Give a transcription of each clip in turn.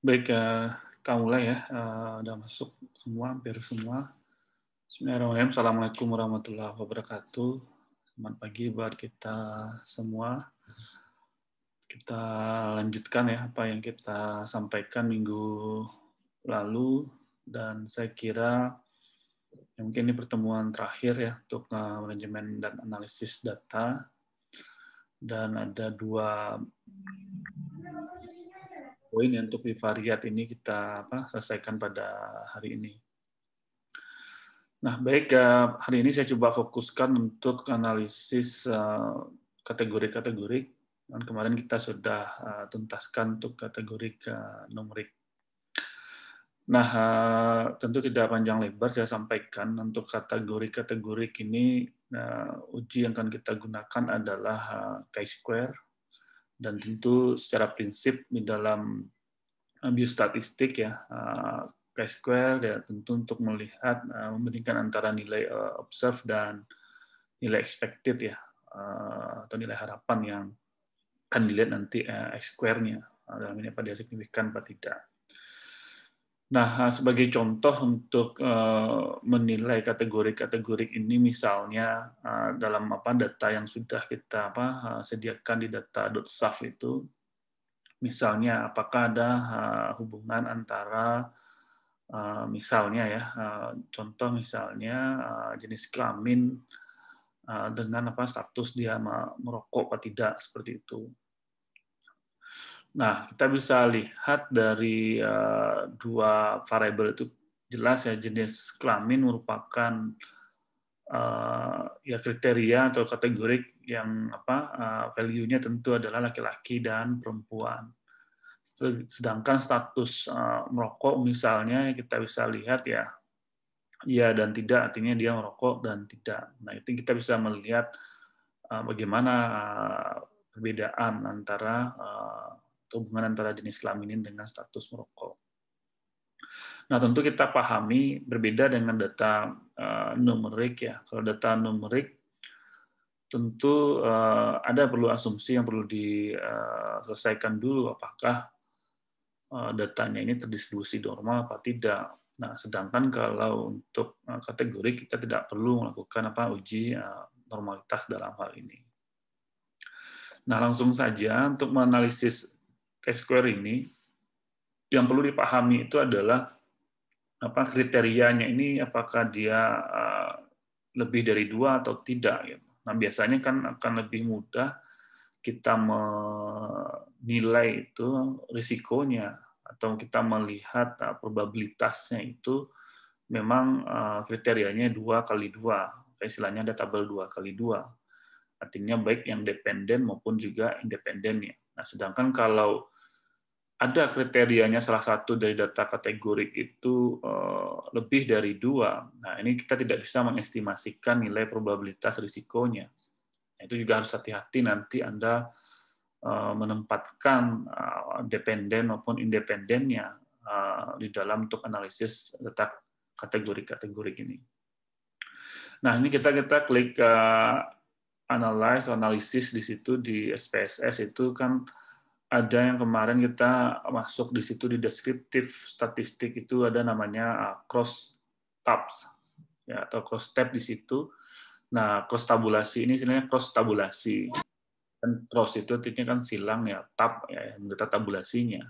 Baik, uh, kita mulai ya. Uh, udah masuk semua, hampir semua. Bismillahirrahmanirrahim. Assalamualaikum warahmatullahi wabarakatuh. Selamat pagi buat kita semua. Kita lanjutkan ya apa yang kita sampaikan minggu lalu dan saya kira ya mungkin ini pertemuan terakhir ya untuk uh, manajemen dan analisis data dan ada dua poin yang untuk bivariat ini kita apa, selesaikan pada hari ini. Nah, baik eh, hari ini saya coba fokuskan untuk analisis eh, kategori-kategori. Dan kemarin kita sudah eh, tuntaskan untuk kategori numerik. Nah, tentu tidak panjang lebar saya sampaikan untuk kategori-kategori ini uji yang akan kita gunakan adalah chi-square dan tentu secara prinsip di dalam eh, statistik ya K-square eh, ya tentu untuk melihat eh, membandingkan antara nilai observed dan nilai expected ya atau nilai harapan yang akan dilihat nanti X square-nya dalam ini apa dia signifikan pak tidak. Nah, eh, sebagai contoh untuk eh, menilai kategori-kategori ini, misalnya eh, dalam apa data yang sudah kita apa sediakan di data .saf itu, misalnya apakah ada hubungan antara misalnya ya contoh misalnya jenis kelamin dengan apa status dia merokok atau tidak seperti itu. Nah, kita bisa lihat dari eh, dua variabel itu jelas ya jenis kelamin merupakan eh, ya kriteria atau kategori yang apa eh, value-nya tentu adalah laki-laki dan perempuan. Sedangkan status merokok misalnya ya, kita bisa lihat ya ya dan tidak artinya dia merokok dan tidak. Nah, itu kita bisa melihat bagaimana uh, perbedaan antara hubungan antara jenis kelamin dengan status merokok. Nah, tentu kita pahami berbeda dengan data uh, numerik ya. Kalau data numerik tentu uh, ada perlu asumsi yang perlu diselesaikan eh, dulu apakah uh, datanya ini terdistribusi normal apa tidak. Nah, sedangkan kalau untuk uh, kategori kita tidak perlu melakukan apa uji normalitas dalam hal ini. Nah, langsung saja untuk menganalisis Square ini yang perlu dipahami itu adalah apa kriterianya ini apakah dia eh, lebih dari dua atau tidak gitu. Nah biasanya kan akan lebih mudah kita menilai itu risikonya atau kita melihat eh, probabilitasnya itu memang eh, kriterianya dua kali dua istilahnya ada tabel dua kali dua artinya baik yang dependen maupun juga independen ya. Nah, sedangkan kalau ada kriterianya salah satu dari data kategori itu eh, lebih dari dua. Nah, ini kita tidak bisa mengestimasikan nilai probabilitas risikonya. Nah, itu juga harus hati-hati nanti Anda eh, menempatkan eh, dependen maupun independennya di dalam untuk analisis data kategori-kategori ini. Nah, ini kita kita klik analyze analisis di situ di SPSS itu kan ada yang kemarin kita masuk di situ di deskriptif statistik itu ada namanya uh, cross tabs ya atau cross tab di situ. Nah, cross tabulasi ini sebenarnya cross tabulasi. Dan cross itu artinya kan silang ya, tab ya yang kita tabulasinya.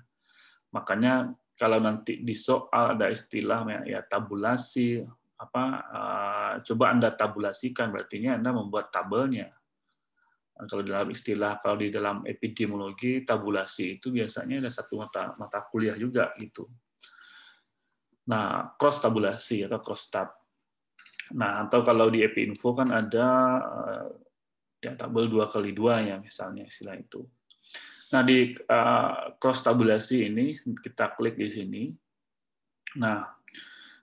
Makanya kalau nanti di soal ada istilah ya, ya tabulasi, apa uh, coba Anda tabulasikan berarti ini Anda membuat tabelnya. Nah, kalau dalam istilah kalau di dalam epidemiologi tabulasi itu biasanya ada satu mata mata kuliah juga gitu. Nah, cross tabulasi atau cross tab. Nah, atau kalau di EPI kan ada uh, ya tabel dua kali dua ya misalnya istilah itu. Nah, di uh, cross tabulasi ini kita klik di sini. Nah,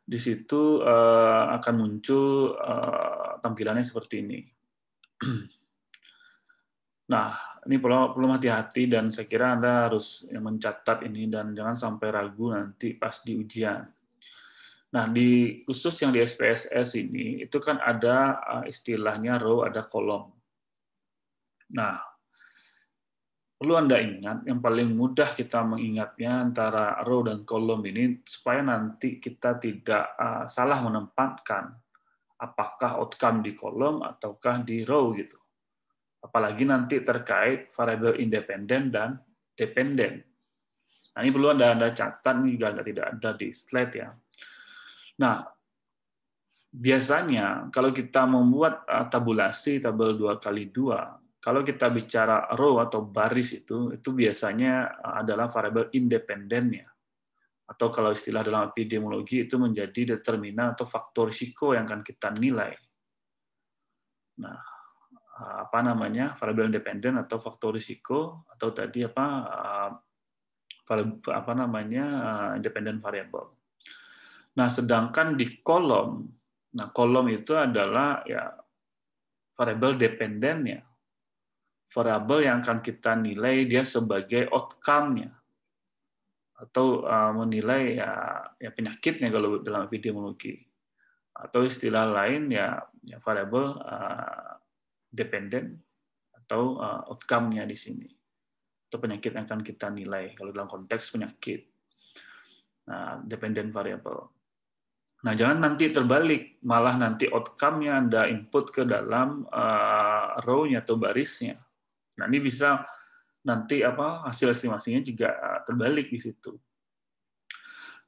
di situ uh, akan muncul uh, tampilannya seperti ini. Nah, ini perlu perlu hati-hati dan saya kira Anda harus mencatat ini dan jangan sampai ragu nanti pas di ujian. Nah, di khusus yang di SPSS ini itu kan ada eh, istilahnya row ada kolom. Nah, perlu Anda ingat, yang paling mudah kita mengingatnya antara row dan kolom ini supaya nanti kita tidak eh, salah menempatkan apakah outcome di kolom ataukah di row gitu. Apalagi nanti terkait variable independen dan dependen. Nah, ini perlu Anda, Anda catat, ini juga tidak ada di slide ya. Nah, biasanya kalau kita membuat eh, tabulasi tabel 2 kali 2 kalau kita bicara row atau baris itu, itu biasanya eh, adalah variabel independennya. Atau kalau istilah dalam epidemiologi itu menjadi determinan atau faktor risiko yang akan kita nilai. Nah, eh, apa namanya variabel independen atau faktor risiko atau tadi apa eh, apa namanya independen variable. Nah, sedangkan di kolom, nah kolom itu adalah ya variabel dependennya variabel yang akan kita nilai dia sebagai outcome-nya atau uh, menilai ya, ya penyakitnya kalau dalam epidemiologi atau istilah lain ya, ya variabel uh, dependent atau uh, outcome-nya di sini atau penyakit yang akan kita nilai kalau dalam konteks penyakit nah, dependent variable nah jangan nanti terbalik malah nanti outcome-nya anda input ke dalam uh, row-nya atau barisnya Nah, ini bisa nanti apa hasil estimasinya juga eh, terbalik di situ.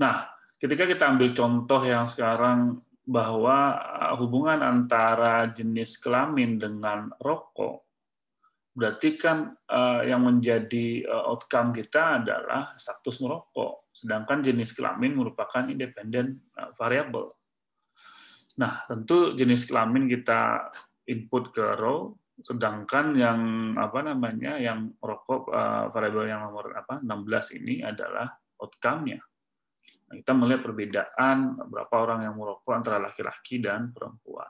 Nah, ketika kita ambil contoh yang sekarang bahwa eh, hubungan antara jenis kelamin dengan rokok, berarti kan eh, yang menjadi outcome kita adalah status merokok, sedangkan jenis kelamin merupakan independen variable. Nah, tentu jenis kelamin kita input ke row, Sedangkan yang apa namanya yang rokok eh, variabel yang nomor apa 16 ini adalah outcome-nya. Nah, kita melihat perbedaan berapa orang yang merokok antara laki-laki dan perempuan.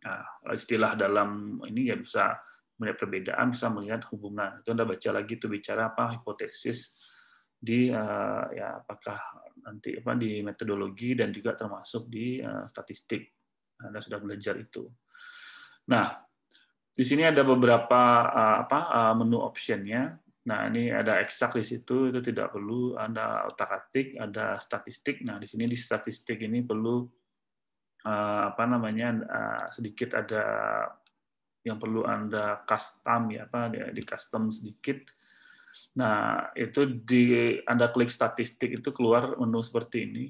Nah, istilah dalam ini ya bisa melihat perbedaan, bisa melihat hubungan. Itu Anda baca lagi itu bicara apa hipotesis di uh, ya apakah nanti apa di metodologi dan juga termasuk di eh, statistik. Anda sudah belajar itu. Nah, di sini ada beberapa uh, apa uh, menu optionnya. Nah, ini ada eksak di situ, itu tidak perlu. Ada otak-atik, ada statistik. Nah, di sini di statistik ini perlu uh, apa namanya uh, sedikit ada yang perlu Anda custom ya apa di custom sedikit. Nah, itu di Anda klik statistik itu keluar menu seperti ini.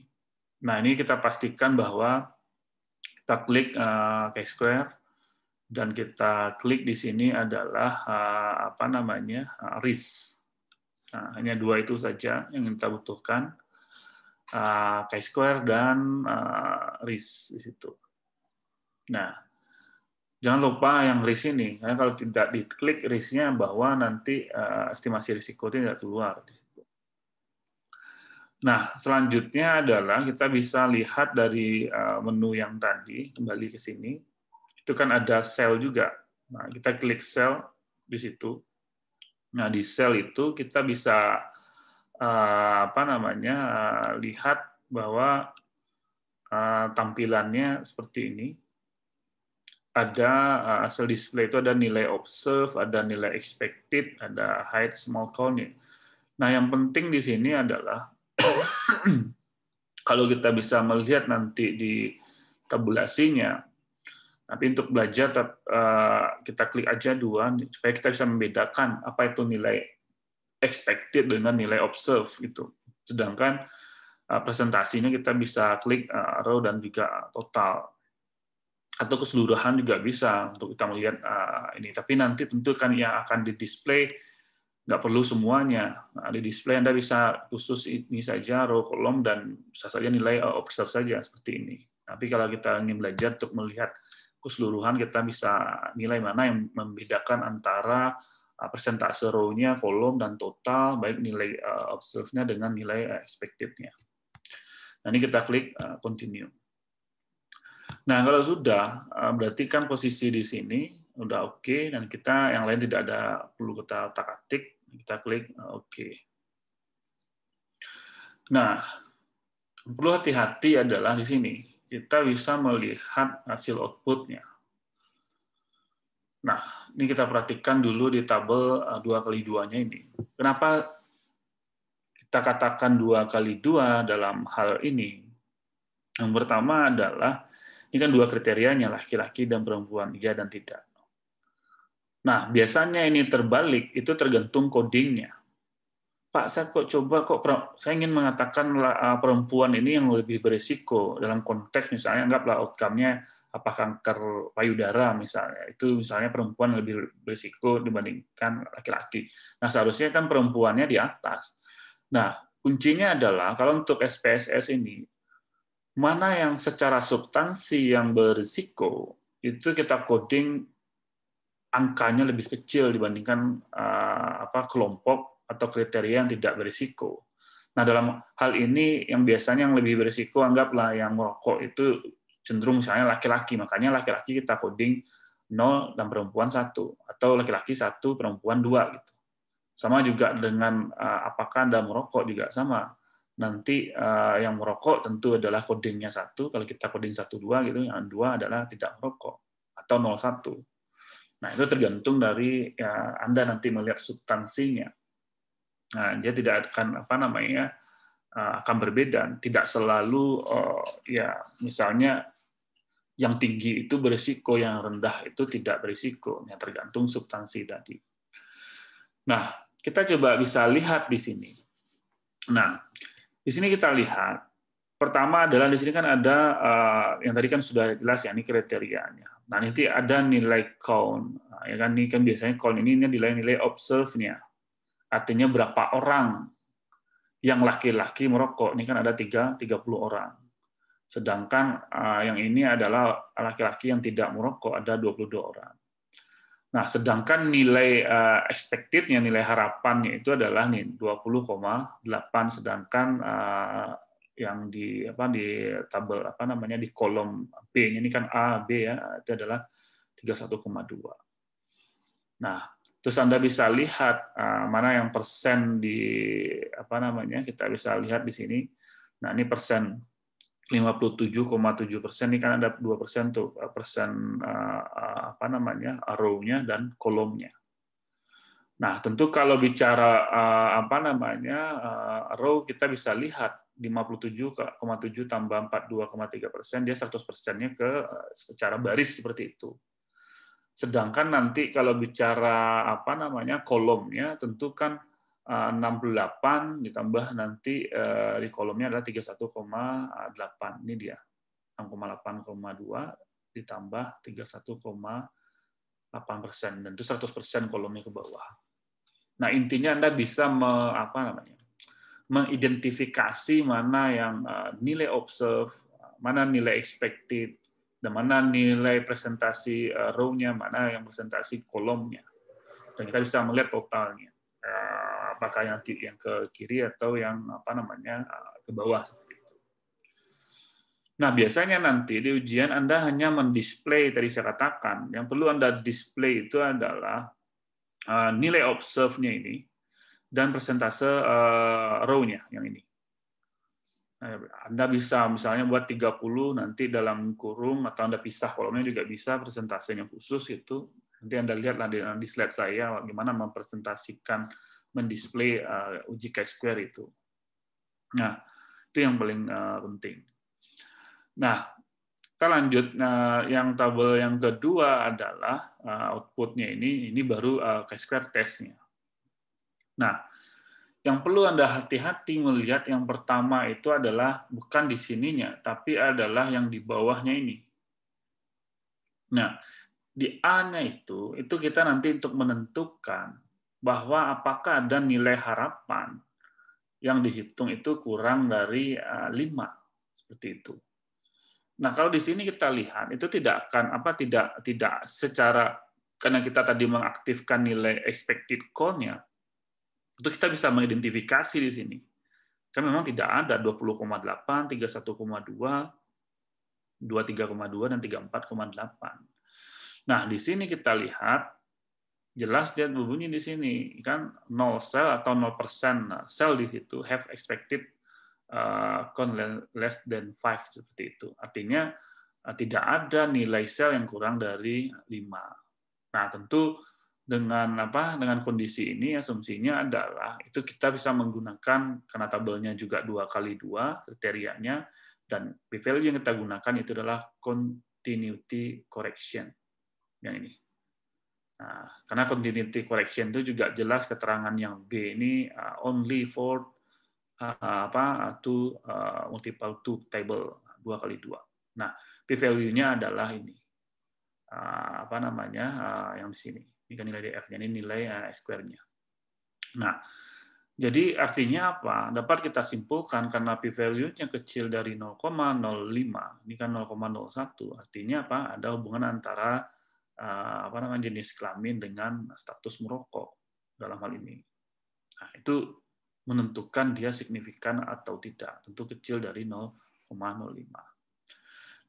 Nah, ini kita pastikan bahwa kita klik uh, K-square dan kita klik di sini adalah eh, apa namanya eh, risk. Nah, hanya dua itu saja yang kita butuhkan, chi-square eh, dan risk di situ. Nah, jangan lupa yang risk ini, karena kalau tidak diklik risknya bahwa nanti estimasi risiko itu tidak keluar di situ. Nah, selanjutnya adalah kita bisa lihat dari menu yang tadi, kembali ke sini itu kan ada sel juga. Nah, kita klik sel di situ. Nah, di sel itu kita bisa eh, apa namanya lihat bahwa eh, tampilannya seperti ini. Ada eh, sel display itu ada nilai observe, ada nilai expected, ada height small count. Nah, yang penting di sini adalah kalau kita bisa melihat nanti di tabulasinya tapi untuk belajar eh, kita klik aja dua supaya kita bisa membedakan apa itu nilai expected dengan nilai observe gitu. Sedangkan eh, presentasinya kita bisa klik eh, row dan juga total atau keseluruhan juga bisa untuk kita melihat ini. Tapi nanti tentu kan yang akan di display nggak perlu semuanya. Nah, di display Anda bisa khusus ini saja row kolom dan bisa saja nilai observe saja seperti ini. Tapi kalau kita ingin belajar untuk melihat keseluruhan kita bisa nilai mana yang membedakan antara uh, persentase row-nya, volume, dan total, baik nilai uh, observe-nya dengan nilai uh, expected-nya. Nah, ini kita klik continue. Nah, kalau sudah, berarti kan posisi di sini udah oke, okay, dan kita yang lain tidak ada perlu kita takatik, kita klik oke. Okay. Nah, perlu hati-hati adalah di sini kita bisa melihat hasil outputnya. Nah, ini kita perhatikan dulu di tabel eh, dua kali duanya nya ini. Kenapa kita katakan dua kali dua dalam hal ini? Yang pertama adalah, ini kan dua kriterianya, laki-laki dan perempuan, iya dan tidak. Nah, biasanya ini terbalik, itu tergantung codingnya. Pak, saya kok coba kok saya ingin mengatakan eh, perempuan ini yang lebih berisiko dalam konteks misalnya anggaplah outcome-nya apa kanker payudara misalnya itu misalnya perempuan lebih berisiko dibandingkan laki-laki. Nah seharusnya kan perempuannya di atas. Nah kuncinya adalah kalau untuk SPSS ini mana yang secara substansi yang berisiko itu kita coding angkanya lebih kecil dibandingkan eh, apa kelompok atau kriteria yang tidak berisiko. Nah, dalam hal ini yang biasanya yang lebih berisiko anggaplah yang merokok itu cenderung misalnya laki-laki, makanya laki-laki kita coding 0 dan perempuan 1 atau laki-laki 1 perempuan 2 gitu. Sama juga dengan eh, apakah Anda merokok juga sama. Nanti eh, yang merokok tentu adalah codingnya 1, kalau kita coding 1 2 gitu, yang 2 adalah tidak merokok atau 01. Nah, itu tergantung dari ya, Anda nanti melihat substansinya. Nah, dia tidak akan apa namanya eh, akan berbeda, tidak selalu eh, ya misalnya yang tinggi itu berisiko, yang rendah itu tidak berisiko, yang tergantung substansi tadi. Nah, kita coba bisa lihat di sini. Nah, di sini kita lihat pertama adalah di sini kan ada eh, yang tadi kan sudah jelas ya ini kriterianya. Nah, nanti ada nilai count. Ya kan ini kan biasanya count ini nilai-nilai observe-nya Artinya berapa orang yang laki-laki merokok. Ini kan ada tiga tiga puluh orang. Sedangkan eh, yang ini adalah laki-laki yang tidak merokok, ada 22 orang. Nah, sedangkan nilai uh, eh, expected nilai harapannya itu adalah nih 20,8 sedangkan eh, yang di apa di tabel apa namanya di kolom B ini kan A B ya itu adalah 31,2. Nah, Terus Anda bisa lihat eh, mana yang persen di apa namanya kita bisa lihat di sini. Nah ini persen 57,7 persen ini kan ada dua persen tuh eh, persen eh, apa namanya row-nya dan kolomnya. Nah tentu kalau bicara apa namanya uh, row kita bisa lihat 57,7 tambah 42,3 persen dia 100 persennya ke secara baris seperti itu. Sedangkan nanti kalau bicara apa namanya kolomnya tentu kan 68 eh, ditambah nanti eh, di kolomnya adalah 31,8. Ini dia. 6,8,2 ditambah 31,8 persen. Dan itu 100 persen kolomnya ke bawah. Nah intinya Anda bisa me, apa namanya, mengidentifikasi mana yang eh, nilai observe, mana nilai expected, dan mana nilai presentasi rownya, eh, row-nya, mana yang presentasi kolomnya. Dan kita bisa melihat totalnya, eh, apakah yang, yang ke kiri atau yang apa namanya eh, ke bawah seperti itu. Nah biasanya nanti di ujian Anda hanya mendisplay tadi saya katakan, yang perlu Anda display itu adalah nilai observe-nya ini dan persentase row-nya yang ini. Eh, Anda bisa misalnya buat 30 nanti dalam kurung atau Anda pisah kolomnya juga bisa presentasenya khusus itu nanti Anda lihat di, di slide saya bagaimana mempresentasikan mendisplay uh, eh, uji chi-square itu. Nah, itu yang paling uh, penting. Nah, kita lanjut nah, yang tabel yang kedua adalah uh, outputnya ini ini baru uh, chi-square testnya. Nah, yang perlu Anda hati-hati melihat yang pertama itu adalah bukan di sininya, tapi adalah yang di bawahnya ini. Nah, di A-nya itu, itu kita nanti untuk menentukan bahwa apakah ada nilai harapan yang dihitung itu kurang dari 5. Eh, seperti itu. Nah, kalau di sini kita lihat itu tidak akan apa tidak tidak secara karena kita tadi mengaktifkan nilai expected call-nya, itu kita bisa mengidentifikasi di sini. Kan memang tidak ada 20,8, 31,2, 23,2 dan 34,8. Nah, di sini kita lihat jelas dia berbunyi di sini kan 0 sel atau 0% nah, sel di situ have expected uh, con less than 5 seperti itu. Artinya uh, tidak ada nilai sel yang kurang dari 5. Nah, tentu dengan apa dengan kondisi ini asumsinya adalah itu kita bisa menggunakan karena tabelnya juga dua kali dua kriterianya dan p value yang kita gunakan itu adalah continuity correction yang ini nah, karena continuity correction itu juga jelas keterangan yang b ini uh, only for uh, uh apa uh, to uh, multiple two table dua kali dua nah p value-nya adalah ini uh, apa namanya uh, yang di sini jika nilai df ini nilai R eh, square-nya. Nah, jadi artinya apa? Dapat kita simpulkan karena p-value-nya kecil dari 0,05, ini kan 0,01, artinya apa? Ada hubungan antara eh, apa namanya jenis kelamin dengan status merokok dalam hal ini. Nah, itu menentukan dia signifikan atau tidak. Tentu kecil dari 0,05.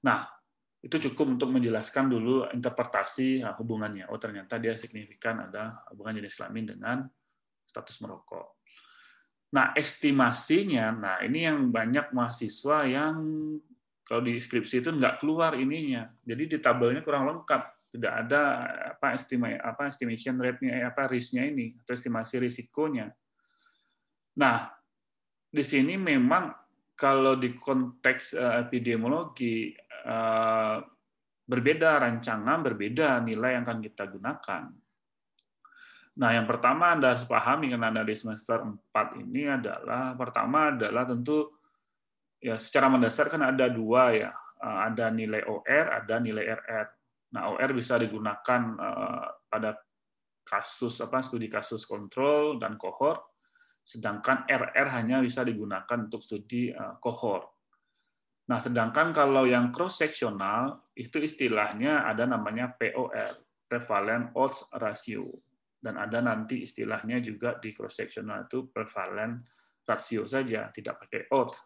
Nah, itu cukup untuk menjelaskan dulu interpretasi ah, hubungannya. Oh ternyata dia signifikan ada hubungan jenis kelamin dengan status merokok. Nah estimasinya, nah ini yang banyak mahasiswa yang kalau di skripsi itu nggak keluar ininya. Jadi di tabelnya kurang lengkap, tidak ada eh, apa estimasi apa estimation rate-nya eh, apa risk-nya ini atau estimasi risikonya. Nah, di sini memang kalau di konteks eh, epidemiologi Eh, berbeda rancangan, berbeda nilai yang akan kita gunakan. Nah, yang pertama Anda harus pahami karena Anda di semester 4 ini adalah pertama adalah tentu ya secara mendasar kan ada dua ya, eh, ada nilai OR, ada nilai RR. Nah, OR bisa digunakan eh, pada kasus apa studi kasus kontrol dan kohort, sedangkan RR hanya bisa digunakan untuk studi kohort. Nah, sedangkan kalau yang cross sectional itu istilahnya ada namanya POR, prevalent odds ratio. Dan ada nanti istilahnya juga di cross sectional itu prevalent ratio saja, tidak pakai odds.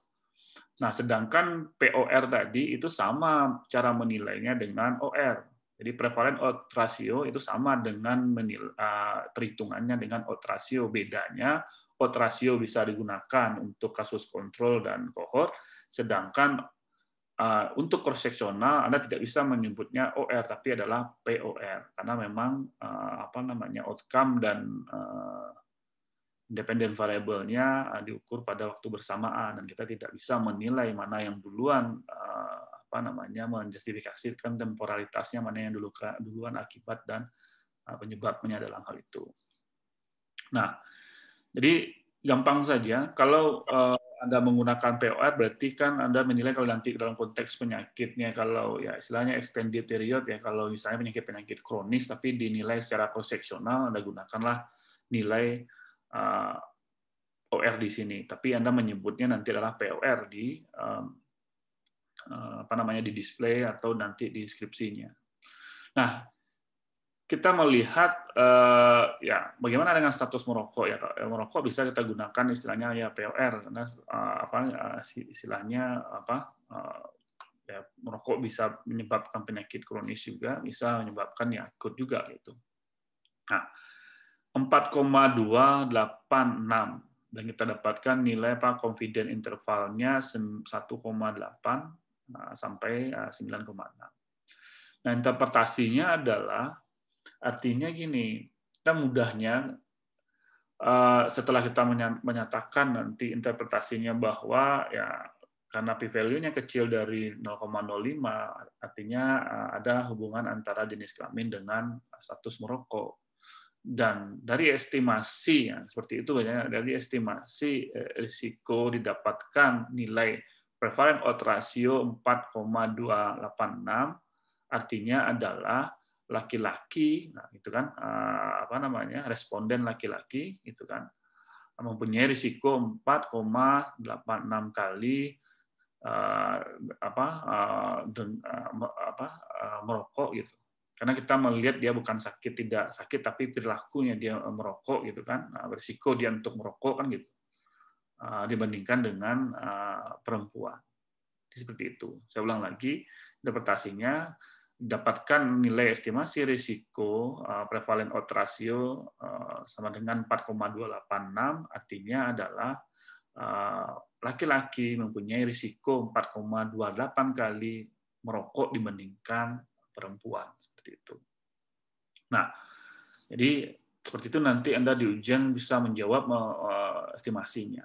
Nah, sedangkan POR tadi itu sama cara menilainya dengan OR, jadi prevalen odds ratio itu sama dengan menil, uh, perhitungannya dengan odds ratio. Bedanya odds ratio bisa digunakan untuk kasus kontrol dan kohort, sedangkan uh, untuk cross sectional Anda tidak bisa menyebutnya OR tapi adalah POR karena memang uh, apa namanya outcome dan uh, independent variable-nya diukur pada waktu bersamaan dan kita tidak bisa menilai mana yang duluan apa namanya menjustifikasikan temporalitasnya mana yang dulu duluan akibat dan uh, penyebabnya dalam hal itu. Nah, jadi gampang saja kalau uh, anda menggunakan POR berarti kan Anda menilai kalau nanti dalam konteks penyakitnya kalau ya istilahnya extended period ya kalau misalnya penyakit-penyakit kronis tapi dinilai secara konseksional Anda gunakanlah nilai uh, OR di sini tapi Anda menyebutnya nanti adalah POR di um, Eh, apa namanya di display atau nanti di deskripsinya. Nah, kita melihat eh, ya bagaimana dengan status merokok ya, ya merokok bisa kita gunakan istilahnya ya POR karena eh, apa istilahnya apa ya, merokok bisa menyebabkan penyakit kronis juga bisa menyebabkan ya akut juga gitu. Nah 4,286 dan kita dapatkan nilai apa confident intervalnya 1,8 Nah, sampai 9,6. Eh, nah, interpretasinya adalah artinya gini, kita mudahnya eh, setelah kita menyatakan nanti interpretasinya bahwa ya karena p-value-nya kecil dari 0,05 artinya eh, ada hubungan antara jenis kelamin dengan status merokok dan dari estimasi ya, seperti itu banyak dari estimasi risiko didapatkan nilai prevalent odds ratio 4,286 artinya adalah laki-laki nah itu kan eh, apa namanya responden laki-laki itu kan mempunyai risiko 4,86 kali eh, apa eh, apa merokok gitu karena kita melihat dia bukan sakit tidak sakit tapi perilakunya dia merokok gitu kan nah, berisiko dia untuk merokok kan gitu Eh, dibandingkan dengan eh, perempuan. Seperti itu. Saya ulang lagi, interpretasinya dapatkan nilai estimasi risiko eh, prevalen odds ratio sama dengan 4,286 artinya adalah laki-laki mempunyai risiko 4,28 kali merokok dibandingkan perempuan seperti itu. Nah, jadi seperti itu nanti Anda di ujian bisa menjawab estimasinya.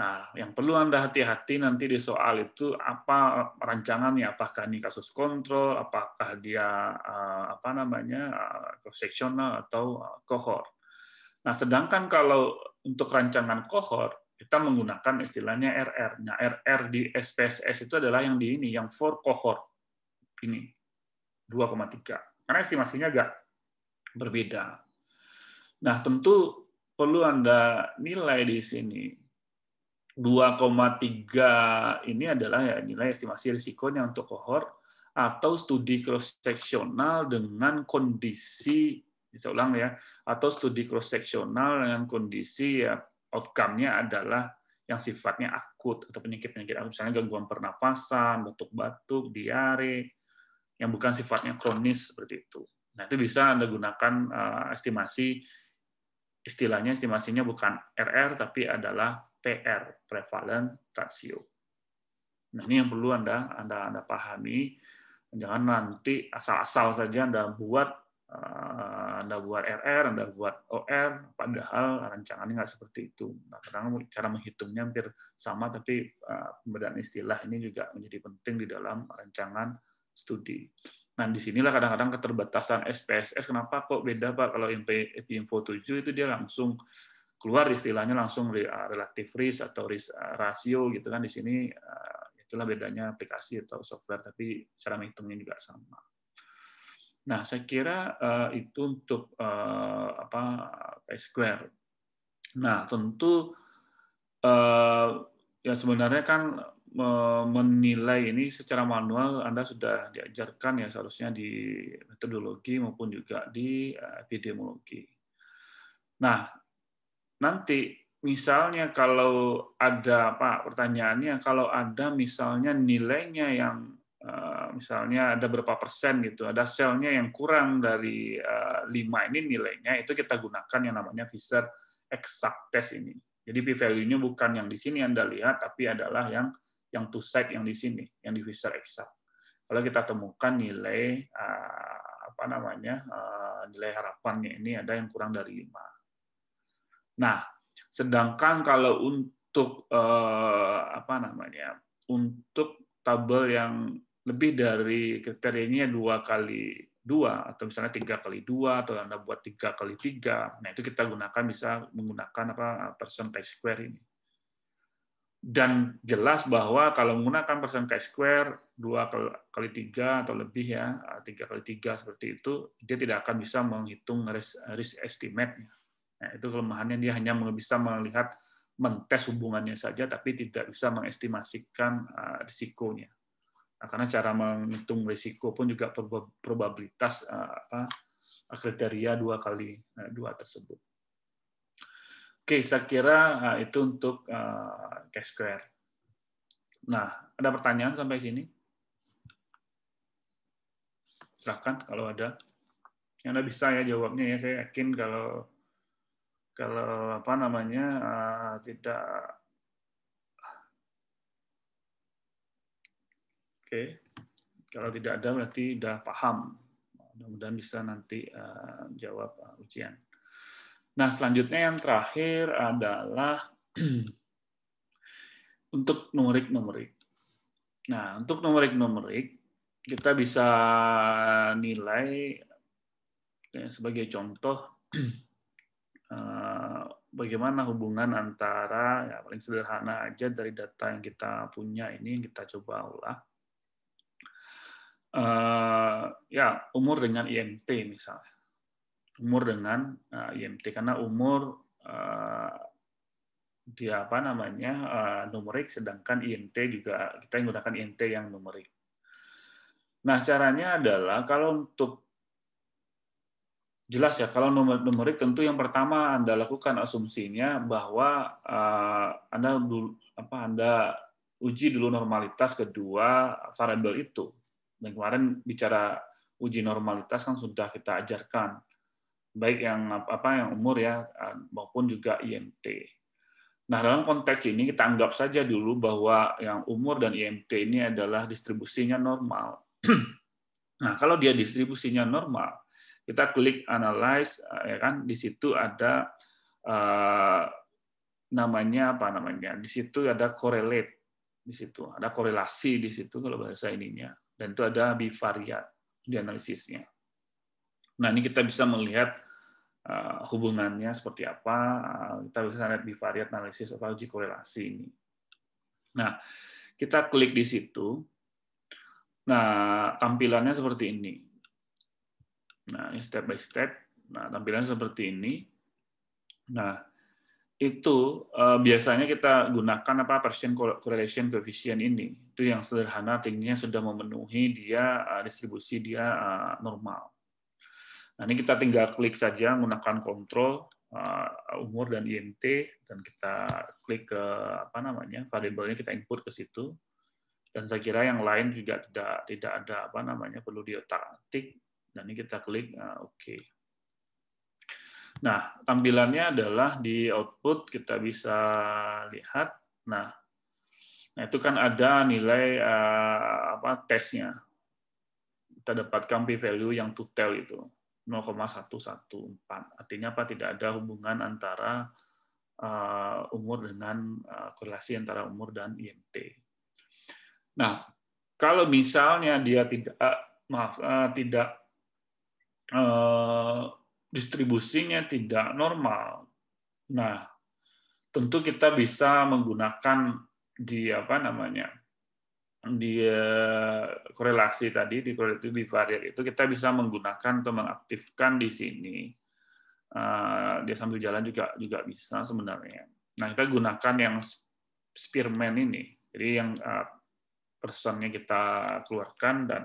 Nah, yang perlu Anda hati-hati nanti di soal itu apa rancangannya, apakah ini kasus kontrol, apakah dia eh, apa namanya seksional eh, atau eh, kohor. Nah, sedangkan kalau untuk rancangan kohor kita menggunakan istilahnya RR. Nah, RR di SPSS itu adalah yang di ini, yang for kohor ini 2,3. Karena estimasinya agak berbeda. Nah, tentu perlu Anda nilai di sini 2,3 ini adalah ya nilai estimasi risikonya untuk kohor atau studi cross sectional dengan kondisi bisa ulang ya atau studi cross sectional dengan kondisi ya outcome-nya adalah yang sifatnya akut atau penyakit-penyakit akut misalnya gangguan pernapasan, batuk-batuk, diare yang bukan sifatnya kronis seperti itu. Nah, itu bisa Anda gunakan eh, estimasi istilahnya estimasinya bukan RR tapi adalah PR prevalent ratio. Nah ini yang perlu anda anda anda pahami. Jangan nanti asal-asal saja anda buat eh, anda buat RR, Anda buat OR, padahal rancangannya nggak seperti itu. Nah, kadang cara menghitungnya hampir sama, tapi eh, pembedaan istilah ini juga menjadi penting di dalam rancangan studi. Nah, di sinilah kadang-kadang keterbatasan SPSS. Kenapa kok beda Pak? Kalau MP, Info 7 itu dia langsung keluar istilahnya langsung uh, relative risk atau risk uh, rasio gitu kan di sini uh, itulah bedanya aplikasi atau software tapi cara menghitungnya juga sama. Nah, saya kira itu untuk apa square. Nah, tentu ya sebenarnya kan menilai ini secara manual Anda sudah diajarkan ya seharusnya di metodologi maupun juga di epidemiologi. Nah, nanti misalnya kalau ada apa pertanyaannya kalau ada misalnya nilainya yang eh, misalnya ada berapa persen gitu ada selnya yang kurang dari eh, lima ini nilainya itu kita gunakan yang namanya Fisher exact test ini jadi p value-nya bukan yang di sini anda lihat tapi adalah yang yang two side yang di sini yang di Fisher exact kalau kita temukan nilai eh, apa namanya nilai harapannya ini ada yang kurang dari lima Nah, sedangkan kalau untuk eh, apa namanya? untuk tabel yang lebih dari kriterianya dua kali dua atau misalnya tiga kali dua atau anda buat tiga kali tiga, nah itu kita gunakan bisa menggunakan apa percentage square ini dan jelas bahwa kalau menggunakan persen square dua kali tiga atau lebih ya tiga kali tiga seperti itu dia tidak akan bisa menghitung risk, risk estimate-nya Nah, itu kelemahannya dia hanya bisa melihat mentes hubungannya saja, tapi tidak bisa mengestimasikan eh, risikonya. Nah, karena cara menghitung risiko pun juga probabilitas eh, kriteria dua kali eh, dua tersebut. Oke, saya kira itu untuk cash square. Nah, ada pertanyaan sampai sini? Silahkan kalau ada. Yang Anda bisa ya jawabnya ya, saya yakin kalau kalau apa namanya uh, tidak oke okay. kalau tidak ada berarti sudah paham mudah-mudahan bisa nanti uh, jawab uh, ujian nah selanjutnya yang terakhir adalah untuk numerik-numerik nah untuk numerik-numerik kita bisa nilai sebagai contoh bagaimana hubungan antara ya, paling sederhana aja dari data yang kita punya ini yang kita coba olah uh, ya umur dengan IMT misalnya umur dengan uh, eh, IMT karena umur uh, dia apa namanya uh, numerik sedangkan IMT juga kita menggunakan IMT yang numerik. Nah caranya adalah kalau untuk jelas ya kalau numerik tentu yang pertama anda lakukan asumsinya bahwa uh, anda dulu, apa anda uji dulu normalitas kedua variabel itu dan kemarin bicara uji normalitas kan sudah kita ajarkan baik yang apa yang umur ya eh, maupun juga IMT. Nah dalam konteks ini kita anggap saja dulu bahwa yang umur dan IMT ini adalah distribusinya normal. nah kalau dia distribusinya normal kita klik analyze eh, ya kan di situ ada eh, namanya apa namanya di situ ada correlate di situ ada korelasi di situ kalau bahasa ininya dan itu ada bivariat di analisisnya nah ini kita bisa melihat eh, hubungannya seperti apa kita bisa lihat bivariat analisis atau uji korelasi ini nah kita klik di situ nah tampilannya seperti ini Nah, ini step by step. Nah, tampilan seperti ini. Nah, itu uh, biasanya kita gunakan apa Persian correlation coefficient ini. Itu yang sederhana tingginya sudah memenuhi dia uh, distribusi dia uh, normal. Nah, ini kita tinggal klik saja menggunakan kontrol uh, umur dan INT dan kita klik ke apa namanya variabelnya kita input ke situ dan saya kira yang lain juga tidak tidak ada apa namanya perlu diotak-atik dan ini kita klik nah, oke. Okay. Nah, tampilannya adalah di output kita bisa lihat. Nah, nah itu kan ada nilai uh, apa tesnya. Kita dapatkan p value yang to itu 0,114. Artinya apa? Tidak ada hubungan antara uh, umur dengan uh, korelasi antara umur dan IMT. Nah, kalau misalnya dia tidak uh, maaf uh, tidak Eh, distribusinya tidak normal. Nah, tentu kita bisa menggunakan di apa namanya di eh, korelasi tadi di korelatif bivariat itu kita bisa menggunakan atau mengaktifkan di sini eh, dia sambil jalan juga juga bisa sebenarnya. Nah kita gunakan yang spearman ini, jadi yang personnya kita keluarkan dan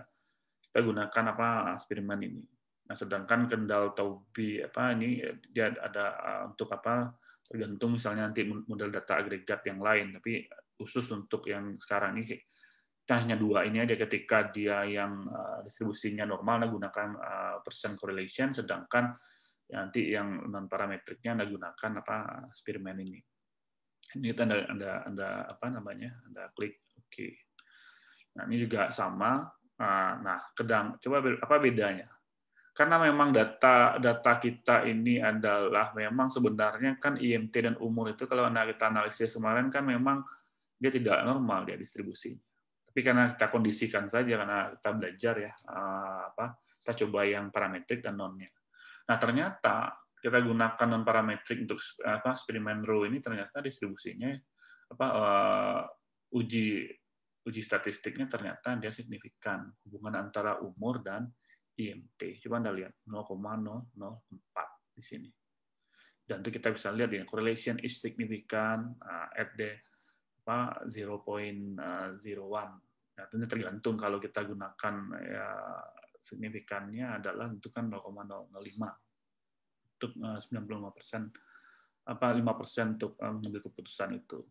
kita gunakan apa spearman ini. Nah, sedangkan Kendal Taubi apa ini eh, dia ada eh, untuk apa tergantung misalnya nanti model data agregat yang lain, tapi khusus untuk yang sekarang ini kita hanya dua ini aja ketika dia yang eh, distribusinya normal nah gunakan uh, correlation sedangkan nanti yang non parametriknya nah gunakan apa Spearman ini. Ini kita anda, anda anda apa namanya anda klik oke. Okay. Nah ini juga sama. nah kedang coba apa bedanya? karena memang data data kita ini adalah memang sebenarnya kan IMT dan umur itu kalau kita analisis kemarin kan memang dia tidak normal dia distribusinya. Tapi karena kita kondisikan saja karena kita belajar ya eh, apa kita coba yang parametrik dan nonnya. Nah ternyata kita gunakan non parametrik untuk apa eksperimen row ini ternyata distribusinya apa eh, uji uji statistiknya ternyata dia signifikan hubungan antara umur dan IMT. Coba Anda lihat 0,004 di sini. Dan itu kita bisa lihat ya, correlation is significant uh, at the apa 0.01. Uh, nah, tentu tergantung kalau kita gunakan ya, signifikannya adalah kan 0,005 untuk 95 uh, apa 5 untuk mengambil keputusan itu.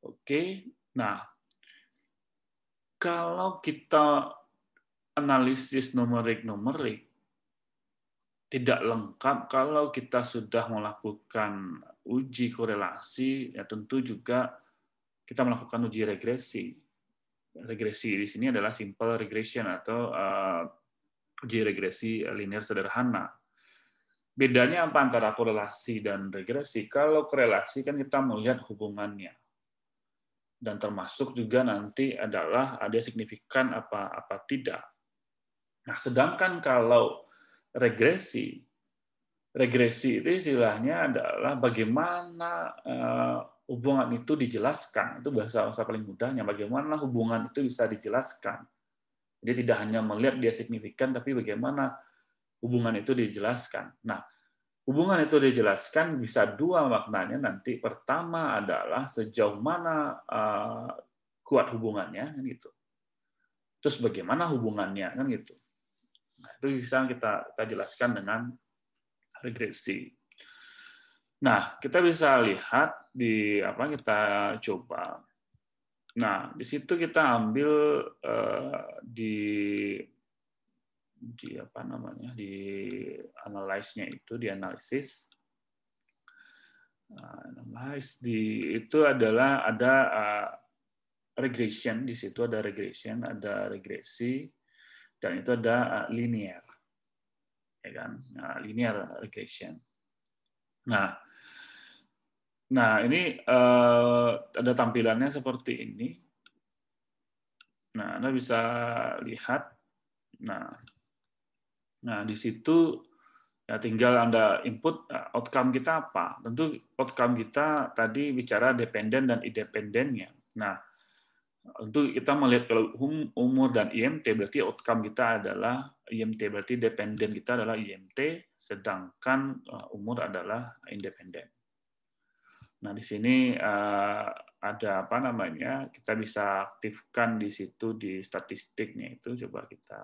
Oke, nah kalau kita analisis numerik-numerik tidak lengkap kalau kita sudah melakukan uji korelasi, ya tentu juga kita melakukan uji regresi. Regresi di sini adalah simple regression atau uh, uji regresi linear sederhana. Bedanya apa antara korelasi dan regresi? Kalau korelasi kan kita melihat hubungannya. Dan termasuk juga nanti adalah ada signifikan apa apa tidak Nah, sedangkan kalau regresi, regresi itu istilahnya adalah bagaimana eh, hubungan itu dijelaskan. Itu bahasa bahasa paling mudahnya. Bagaimana hubungan itu bisa dijelaskan. Jadi tidak hanya melihat dia signifikan, tapi bagaimana hubungan itu dijelaskan. Nah, hubungan itu dijelaskan bisa dua maknanya nanti. Pertama adalah sejauh mana eh, kuat hubungannya, kan gitu. Terus bagaimana hubungannya, kan gitu Nah, itu bisa kita, kita jelaskan dengan regresi. Nah, kita bisa lihat di apa kita coba. Nah, di situ kita ambil uh, di di apa namanya di analisnya itu di analisis nah, Analis di itu adalah ada uh, regression di situ ada regression ada regresi dan itu ada eh, linear ya kan nah, linear regression nah nah ini uh, ada tampilannya seperti ini nah anda bisa lihat nah nah di situ ya tinggal Anda input eh, outcome kita apa. Tentu outcome kita tadi bicara dependen dan independennya. Nah, untuk kita melihat kalau umur dan IMT berarti outcome kita adalah IMT berarti dependen kita adalah IMT, sedangkan uh, umur adalah independen. Nah di sini uh, ada apa namanya? Kita bisa aktifkan di situ di statistiknya itu. Coba kita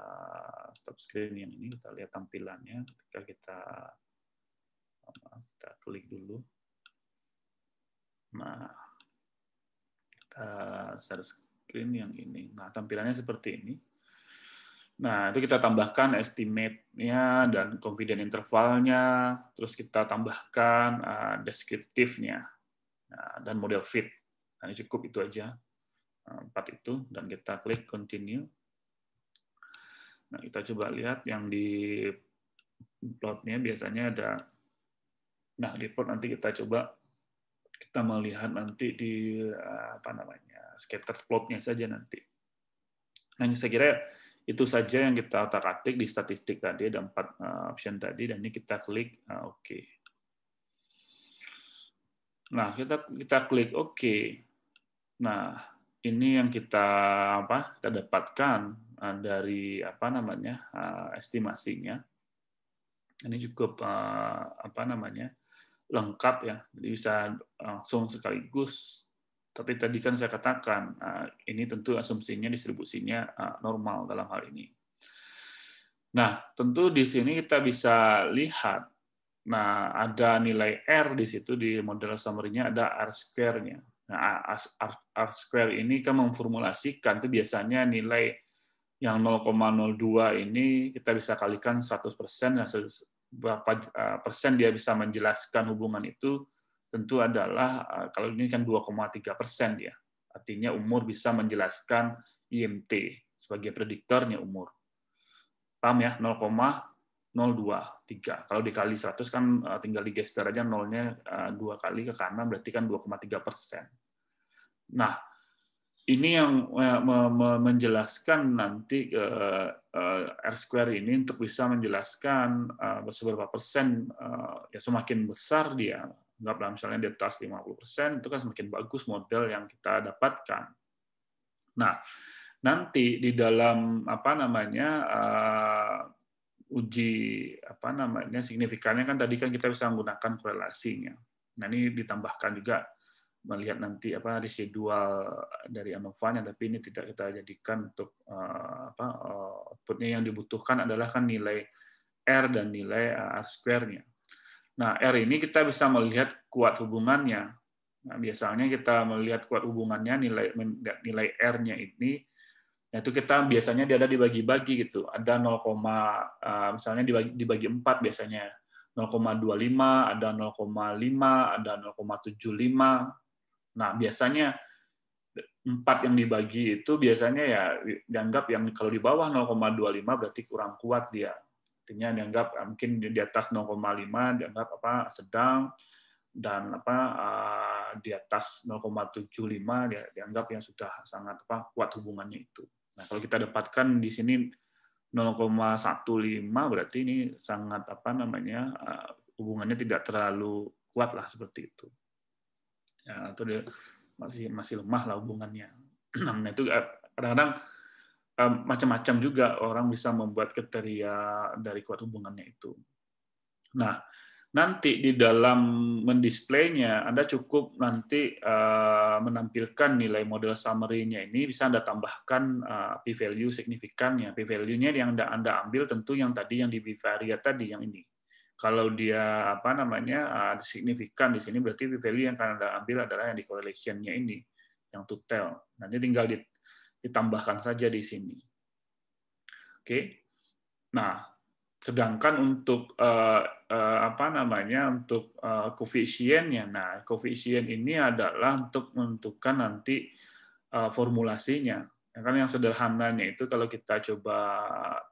stop screen yang ini kita lihat tampilannya ketika kita uh, kita klik dulu. Nah, kita search screen yang ini. Nah, tampilannya seperti ini. Nah, itu kita tambahkan estimate-nya dan confident interval-nya, terus kita tambahkan uh, eh, deskriptifnya nah, dan model fit. Nah, ini cukup itu aja, eh, empat itu, dan kita klik continue. Nah, kita coba lihat yang di plotnya biasanya ada, nah di plot nanti kita coba kita melihat nanti di eh, apa namanya scatter plotnya saja nanti. Nah, saya kira itu saja yang kita otak-atik di statistik tadi, ada empat eh, option tadi, dan ini kita klik eh, oke. Okay. Nah, kita kita klik oke. Okay. Nah, ini yang kita apa? Kita dapatkan eh, dari apa namanya? estimasinya. Ini cukup apa namanya? lengkap ya. Jadi bisa langsung sekaligus tapi tadi kan saya katakan, eh, ini tentu asumsinya distribusinya eh, normal dalam hal ini. Nah, tentu di sini kita bisa lihat, nah ada nilai R di situ, di model summary-nya ada R square-nya. Nah, R square ini kan memformulasikan, itu biasanya nilai yang 0,02 ini kita bisa kalikan 100%, nah, berapa eh, persen dia bisa menjelaskan hubungan itu tentu adalah eh, kalau ini kan 2,3 persen ya, artinya umur bisa menjelaskan IMT sebagai prediktornya umur. Paham ya? 0,023. Kalau dikali 100 kan eh, tinggal digeser aja nolnya eh, dua kali ke kanan berarti kan 2,3 persen. Nah, ini yang menjelaskan nanti R square ini untuk bisa menjelaskan seberapa persen ya semakin besar dia anggaplah misalnya di atas 50%, itu kan semakin bagus model yang kita dapatkan. Nah, nanti di dalam apa namanya uh, uji apa namanya signifikannya kan tadi kan kita bisa menggunakan korelasinya. Nah, ini ditambahkan juga melihat nanti apa residual dari anovanya tapi ini tidak kita jadikan untuk uh, apa uh, outputnya yang dibutuhkan adalah kan nilai R dan nilai R square-nya. Nah, R ini kita bisa melihat kuat hubungannya. Nah, biasanya kita melihat kuat hubungannya nilai nilai R-nya ini itu kita biasanya dia ada dibagi-bagi gitu. Ada 0, eh, misalnya dibagi, dibagi 4 biasanya. 0,25, ada 0,5, ada 0,75. Nah, biasanya 4 yang dibagi itu biasanya ya dianggap yang kalau di bawah 0,25 berarti kurang kuat dia artinya dianggap eh, mungkin di atas 0,5 dianggap apa sedang dan apa eh, di atas 0,75 dianggap yang sudah sangat apa kuat hubungannya itu. Nah, kalau kita dapatkan di sini 0,15 berarti ini sangat apa namanya eh, hubungannya tidak terlalu kuat lah seperti itu. Ya, atau dia masih masih lemah lah hubungannya. Nah, itu kadang-kadang macam-macam juga orang bisa membuat kriteria dari kuat hubungannya itu. Nah, nanti di dalam mendisplaynya Anda cukup nanti eh, menampilkan nilai model summary-nya ini bisa Anda tambahkan eh, p-value signifikannya. P-value-nya yang Anda, Anda ambil tentu yang tadi yang di bivariate tadi yang ini. Kalau dia apa namanya uh, signifikan di sini berarti p-value yang akan Anda ambil adalah yang di correlation-nya ini yang total. tell. Nanti tinggal di ditambahkan saja di sini. Oke. Nah, sedangkan untuk uh, uh, apa namanya untuk uh, koefisiennya, nah koefisien ini adalah untuk menentukan nanti uh, formulasinya. Ya kan yang sederhananya itu kalau kita coba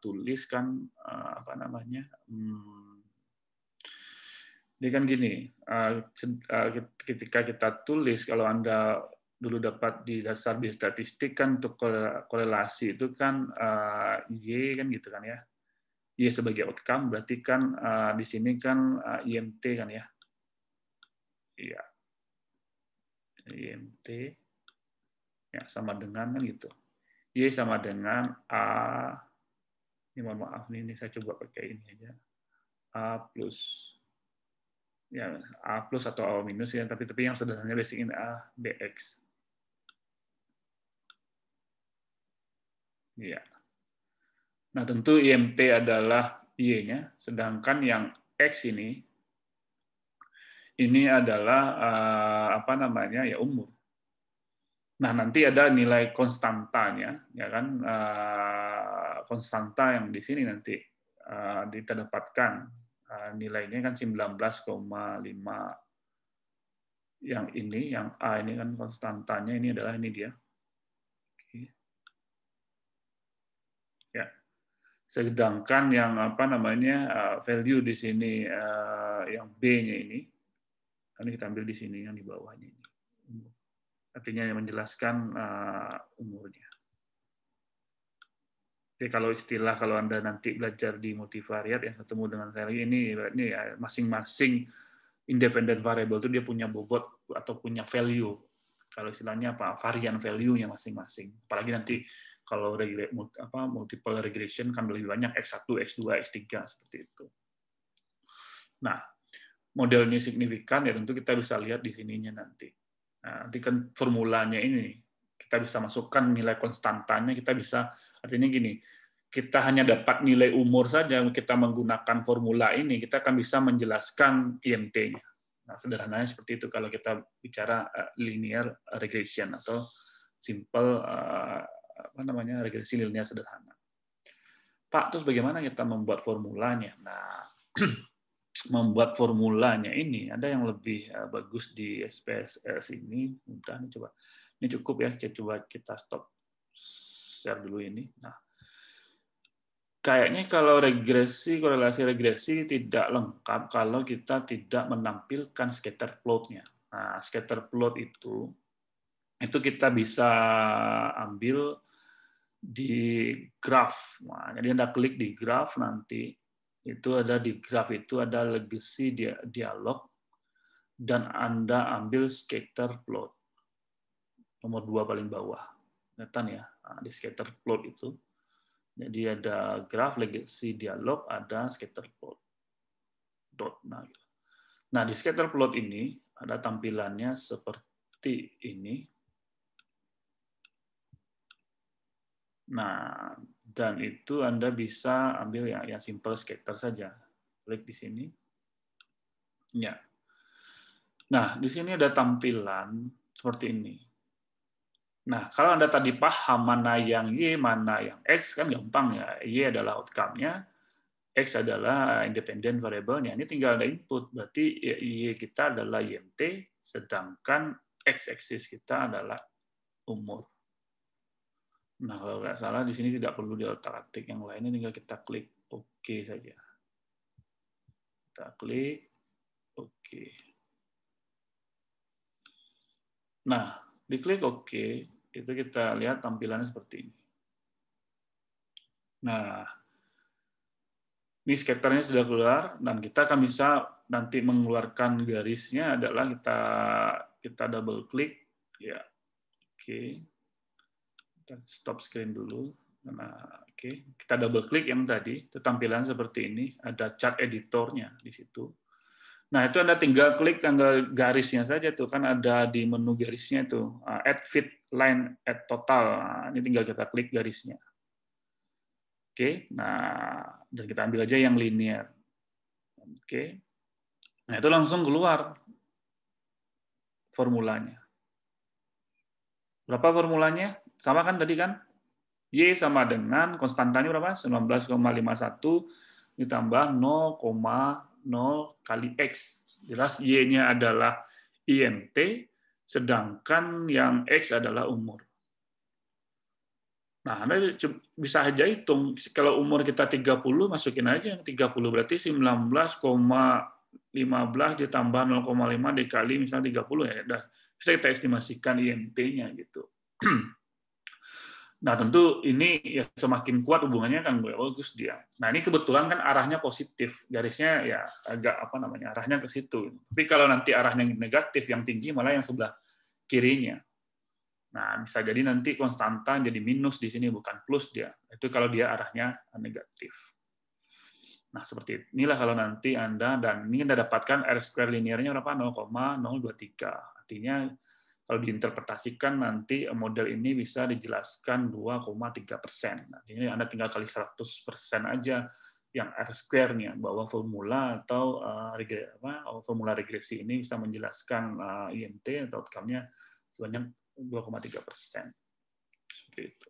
tuliskan uh, apa namanya? Hmm, ini kan gini, ketika kita tulis kalau anda dulu dapat di dasar statistik kan untuk korelasi itu kan eh, y kan gitu kan ya y sebagai outcome berarti kan uh, di sini kan eh, imt kan ya iya imt ya sama dengan kan gitu y sama dengan a ini mohon maaf nih ini saya coba pakai ini aja a plus ya a plus atau a minus ya tapi tapi yang sederhananya basic in a bx Iya. Nah, tentu IMT adalah Y-nya, sedangkan yang X ini ini adalah eh, apa namanya? ya umur. Nah, nanti ada nilai konstantanya, ya kan? Eh, konstanta yang di sini nanti uh, diterdapatkan uh, nilainya kan 19,5 yang ini, yang A ini kan konstantanya ini adalah ini dia, Sedangkan yang apa namanya eh, value di sini eh, yang B-nya ini, ini kan kita ambil di sini yang di bawahnya ini. Artinya yang menjelaskan eh, umurnya. Jadi kalau istilah kalau anda nanti belajar di multivariat yang ketemu dengan saya lagi ini ini ya masing-masing independent variable itu dia punya bobot atau punya value. Kalau istilahnya apa varian value-nya masing-masing. Apalagi nanti kalau apa, multiple regression kan lebih banyak X1, X2, X3 seperti itu. Nah, modelnya signifikan ya tentu kita bisa lihat di sininya nanti. Nah, nanti kan formulanya ini kita bisa masukkan nilai konstantanya, kita bisa artinya gini, kita hanya dapat nilai umur saja kita menggunakan formula ini, kita akan bisa menjelaskan IMT-nya. Nah, sederhananya seperti itu kalau kita bicara eh, linear regression atau simple eh, apa namanya regresi linear sederhana. Pak, terus bagaimana kita membuat formulanya? Nah, membuat formulanya ini ada yang lebih eh, bagus di SPSS ini. Mudah nih coba. Ini cukup ya, coba kita stop share dulu ini. Nah, kayaknya kalau regresi korelasi regresi tidak lengkap kalau kita tidak menampilkan scatter plotnya. Nah, scatter plot itu itu kita bisa ambil di graf, Nah, jadi Anda klik di graf nanti, itu ada di graf itu ada legacy dialog, dan Anda ambil scatter plot. Nomor dua paling bawah. Kelihatan ya, nah, di scatter plot itu. Jadi ada graf legacy dialog, ada scatter plot. Dot. Nah, gitu. nah di scatter plot ini ada tampilannya seperti ini Nah, dan itu Anda bisa ambil yang, yang simple scatter saja. Klik di sini. Ya. Nah, di sini ada tampilan seperti ini. Nah, kalau Anda tadi paham mana yang Y, mana yang X, kan gampang ya. Y adalah outcome-nya, X adalah independent variable-nya. Ini tinggal ada input. Berarti Y kita adalah YMT, sedangkan X-axis kita adalah umur. Nah, kalau nggak salah di sini tidak perlu diotak-atik. Yang lainnya tinggal kita klik OK saja. Kita klik OK. Nah, diklik OK, itu kita lihat tampilannya seperti ini. Nah, ini skaternya sudah keluar dan kita akan bisa nanti mengeluarkan garisnya adalah kita kita double klik ya. Oke. Okay kita stop screen dulu. Nah, oke, okay. kita double klik yang tadi, itu tampilan seperti ini, ada chart editornya di situ. Nah, itu Anda tinggal klik tanggal garisnya saja tuh, kan ada di menu garisnya itu, ah, add fit line, add total. Nah, ini tinggal kita klik garisnya. Oke, okay. nah, dan kita ambil aja yang linear. Oke, okay. nah itu langsung keluar formulanya. Berapa formulanya? Sama kan tadi kan? Y sama dengan konstantanya berapa? 19,51 ditambah 0,0 kali X. Jelas Y-nya adalah int sedangkan yang X adalah umur. Nah, Anda bisa aja hitung, kalau umur kita 30, masukin aja yang 30, berarti 19,15 ditambah 0,5 dikali misalnya 30 ya, udah bisa kita estimasikan int nya gitu. Nah tentu ini ya semakin kuat hubungannya Kang Bagus ya. oh, dia. Nah ini kebetulan kan arahnya positif, garisnya ya agak apa namanya arahnya ke situ. Tapi kalau nanti arahnya negatif yang tinggi malah yang sebelah kirinya. Nah bisa jadi nanti konstanta jadi minus di sini bukan plus dia. Itu kalau dia arahnya negatif. Nah seperti inilah kalau nanti anda dan ini anda dapatkan r square linearnya berapa 0,023. Artinya kalau diinterpretasikan nanti eh, model ini bisa dijelaskan 2,3 persen. Nah ini Anda tinggal kali 100 persen aja yang R square-nya bahwa formula atau eh, formula regresi ini bisa menjelaskan eh, int atau outcome-nya sebanyak 2,3 persen seperti itu.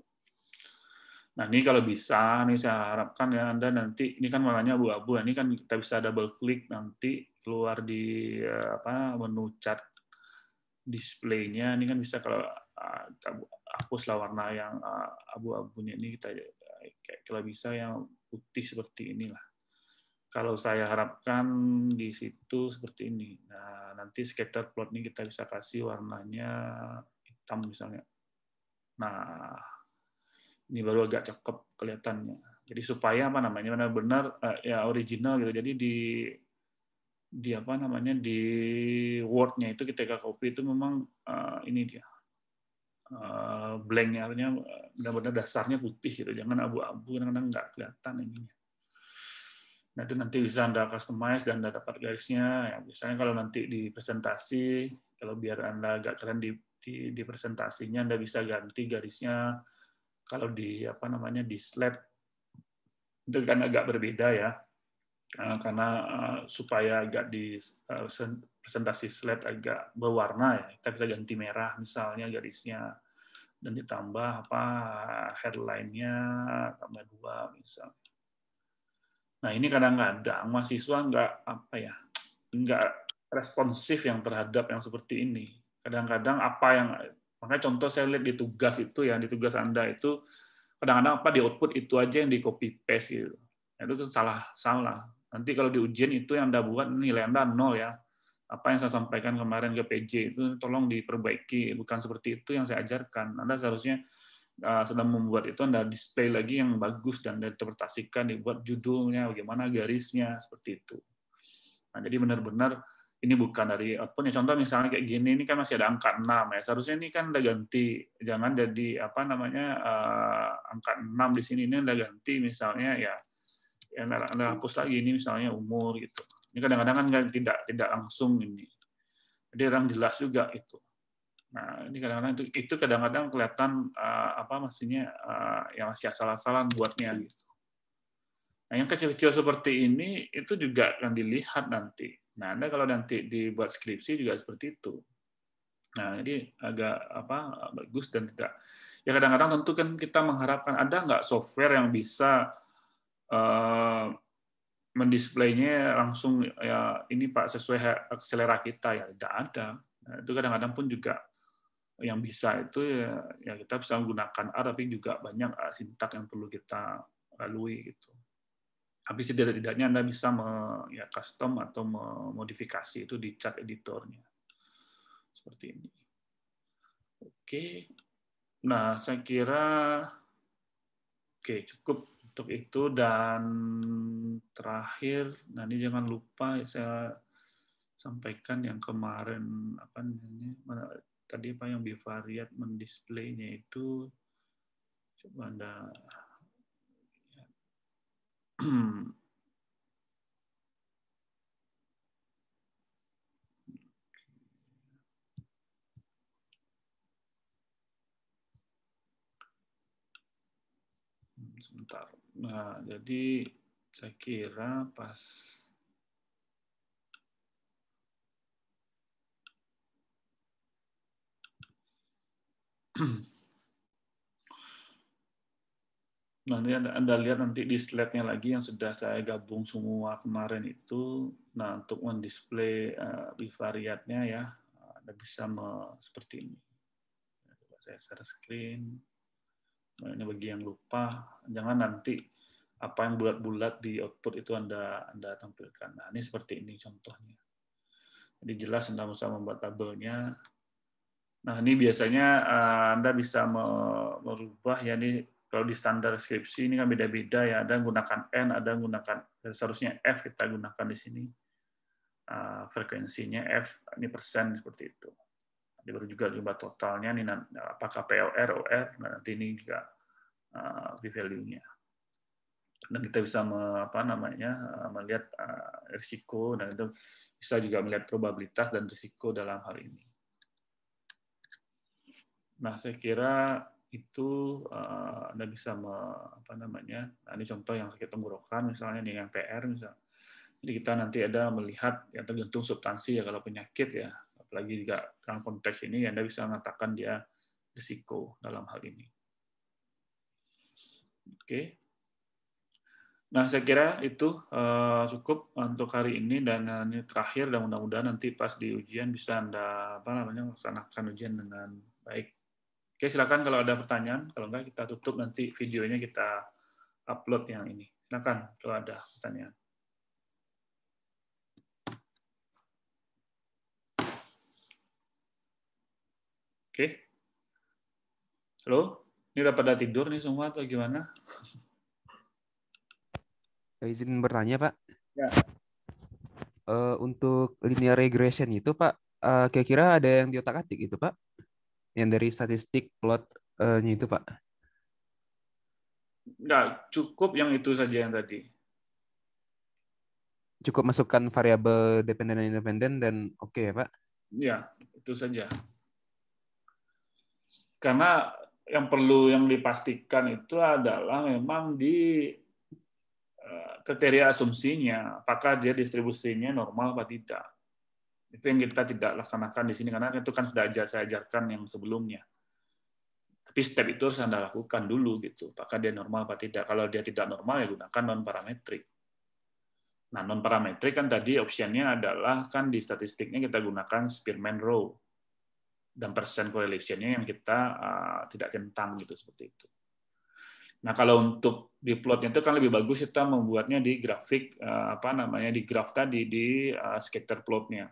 Nah ini kalau bisa, ini saya harapkan ya Anda nanti ini kan warnanya abu-abu, ini kan kita bisa double klik nanti keluar di apa menu chart display-nya ini kan bisa kalau ah, hapuslah warna yang ah, abu-abunya ini kita eh, kayak kalau bisa yang putih seperti inilah. Kalau saya harapkan di situ seperti ini. Nah, nanti scatter plot ini kita bisa kasih warnanya hitam misalnya. Nah, ini baru agak cakep kelihatannya. Jadi supaya apa namanya benar-benar eh, ya original gitu. Jadi di di apa namanya di wordnya itu ketika copy itu memang uh, ini dia uh, blanknya artinya eh, benar-benar dasarnya putih gitu jangan abu-abu kadang-kadang nggak kelihatan ininya nanti nanti bisa anda customize dan anda dapat garisnya ya misalnya kalau nanti di presentasi kalau biar anda agak keren di, di di presentasinya anda bisa ganti garisnya kalau di apa namanya di slide itu kan agak berbeda ya Eh, karena eh, supaya agak di eh, presentasi slide agak berwarna ya kita bisa ganti merah misalnya garisnya dan ditambah apa headline-nya tambah dua misalnya nah ini kadang-kadang mahasiswa nggak apa ya nggak responsif yang terhadap yang seperti ini kadang-kadang apa yang makanya contoh saya lihat di tugas itu ya di tugas anda itu kadang-kadang apa di output itu aja yang di copy paste gitu itu salah salah Nanti kalau di ujian itu yang Anda buat nilai Anda nol ya. Apa yang saya sampaikan kemarin ke PJ itu tolong diperbaiki, bukan seperti itu yang saya ajarkan. Anda seharusnya uh, sedang membuat itu Anda display lagi yang bagus dan Anda interpretasikan, dibuat judulnya, bagaimana garisnya, seperti itu. Nah, jadi benar-benar ini bukan dari output. Ya, contoh misalnya kayak gini, ini kan masih ada angka 6 ya. Seharusnya ini kan udah ganti, jangan jadi apa namanya uh, angka 6 di sini ini udah ganti misalnya ya anda, anda hapus lagi ini misalnya umur gitu. Ini kadang-kadang kan -kadang tidak tidak langsung ini. Jadi orang jelas juga itu. Nah, ini kadang-kadang itu itu kadang-kadang kelihatan uh, apa maksudnya uh, eh, yang masih asal-asalan buatnya gitu. Nah, yang kecil-kecil seperti ini itu juga akan dilihat nanti. Nah, Anda kalau nanti dibuat skripsi juga seperti itu. Nah, jadi agak apa bagus dan tidak. Ya kadang-kadang tentu kan kita mengharapkan ada nggak software yang bisa Eh, mendisplaynya langsung ya ini Pak sesuai selera kita ya tidak ada. Nah, itu kadang-kadang pun juga yang bisa itu ya, ya kita bisa menggunakan A tapi juga banyak A eh, sintak yang perlu kita lalui gitu. Tapi setidak-tidaknya Anda bisa me, ya, custom atau memodifikasi itu di chat editornya. Seperti ini. Oke. Nah, saya kira oke cukup untuk itu dan terakhir nanti jangan lupa saya sampaikan yang kemarin apa namanya tadi apa yang bivariat mendisplaynya itu coba anda sebentar Nah, jadi saya kira pas Nah, ini anda, anda lihat nanti di slide-nya lagi yang sudah saya gabung semua kemarin itu. Nah, untuk mendisplay uh, ya, Anda bisa me, seperti ini. Coba saya share screen. Ini bagi yang lupa, jangan nanti apa yang bulat-bulat di output itu Anda Anda tampilkan. Nah, ini seperti ini contohnya. Jadi jelas Anda bisa membuat tabelnya. Nah, ini biasanya eh, Anda bisa merubah ya ini kalau di standar skripsi ini kan beda-beda ya, ada yang gunakan N, ada yang gunakan seharusnya F kita gunakan di sini. Eh, frekuensinya F ini persen seperti itu. Ini baru juga jumlah totalnya ini apakah PLR, OR, nah, nanti ini juga p-value-nya. Uh, dan kita bisa me, apa namanya uh, melihat uh, risiko dan itu bisa juga melihat probabilitas dan risiko dalam hal ini. Nah, saya kira itu Anda bisa me, apa namanya? Nah, ini contoh yang sakit tenggorokan misalnya dengan yang PR misal. Jadi kita nanti ada melihat yang tergantung substansi ya kalau penyakit ya, apalagi juga dalam konteks ini Anda bisa mengatakan dia risiko dalam hal ini. Oke. Nah, saya kira itu eh, cukup untuk hari ini dan eh, ini terakhir dan mudah-mudahan nanti pas di ujian bisa Anda apa namanya melaksanakan ujian dengan baik. Oke, silakan kalau ada pertanyaan, kalau enggak kita tutup nanti videonya kita upload yang ini. Silakan kalau ada pertanyaan. Oke. Halo? Ini udah pada tidur nih semua atau gimana? Eh, izin bertanya Pak. Ya. Uh, untuk linear regression itu Pak, uh, kira-kira ada yang diotak atik itu Pak? Yang dari statistik plotnya itu Pak? Enggak, cukup yang itu saja yang tadi. Cukup masukkan variabel dependen dan independen dan oke okay, ya Pak? Ya, itu saja. Karena yang perlu yang dipastikan itu adalah memang di eh, kriteria asumsinya, apakah dia distribusinya normal atau tidak. Itu yang kita tidak laksanakan di sini karena itu kan sudah aja saya ajarkan yang sebelumnya. Tapi step itu harus Anda lakukan dulu gitu, apakah dia normal atau tidak. Kalau dia tidak normal ya gunakan non parametrik. Nah, non parametrik kan tadi optionnya adalah kan di statistiknya kita gunakan Spearman Row dan persen correlation-nya yang kita uh, tidak centang gitu seperti itu. Nah kalau untuk di plotnya itu kan lebih bagus kita membuatnya di grafik uh, apa namanya di graf tadi di uh, scatter plotnya.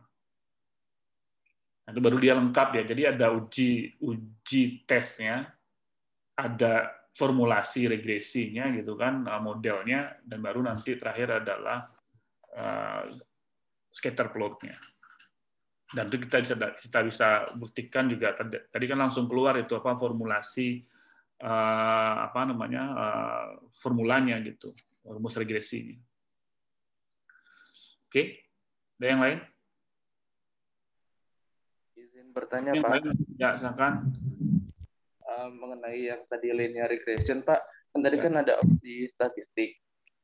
Nah, itu baru dia lengkap ya. Jadi ada uji uji tesnya, ada formulasi regresinya gitu kan modelnya dan baru nanti terakhir adalah uh, scatter plotnya dan itu kita bisa kita bisa buktikan juga tadi kan langsung keluar itu apa formulasi uh, apa namanya uh, formulanya gitu rumus regresinya oke ada yang lain izin bertanya yang pak lain, ya silakan uh, mengenai yang tadi linear regression pak kan tadi ya. kan ada opsi statistik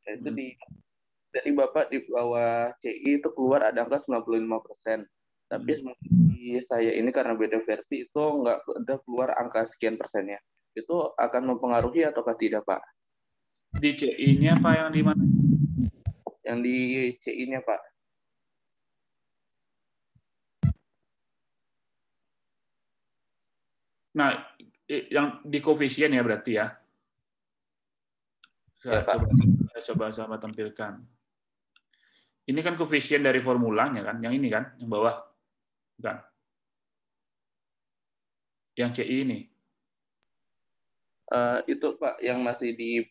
itu hmm. di dari bapak di bawah CI itu keluar ada angka 95 persen tapi di hmm. saya ini karena beda versi itu nggak ada keluar angka sekian persennya. Itu akan mempengaruhi ataukah tidak, Pak? Di CI-nya, Pak, yang di mana? Yang di CI-nya, Pak. Nah, yang di koefisien ya berarti ya. Saya ya, coba, saya coba sama tampilkan. Ini kan koefisien dari formulanya kan, yang ini kan, yang bawah. Bukan. Yang CI ini. Uh, itu Pak yang masih di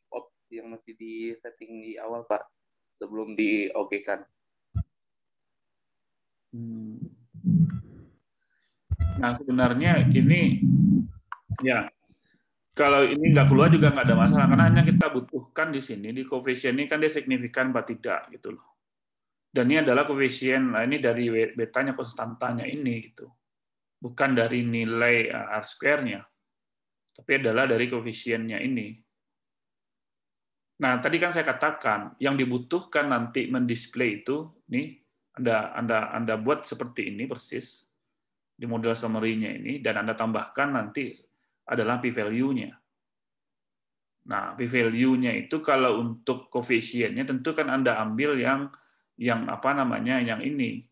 yang masih di setting di awal Pak sebelum di OK kan. Hmm. Nah sebenarnya ini ya kalau ini nggak keluar juga nggak ada masalah karena hanya kita butuhkan di sini di koefisien ini kan dia signifikan Pak tidak gitu loh. Dan ini adalah koefisien, nah ini dari betanya konstantanya ini gitu. Bukan dari nilai eh, R square-nya. Tapi adalah dari koefisiennya ini. Nah, tadi kan saya katakan yang dibutuhkan nanti mendisplay itu nih Anda Anda Anda buat seperti ini persis di model summary-nya ini dan Anda tambahkan nanti adalah p value-nya. Nah, p value-nya itu kalau untuk koefisiennya tentu kan Anda ambil yang yang apa namanya yang ini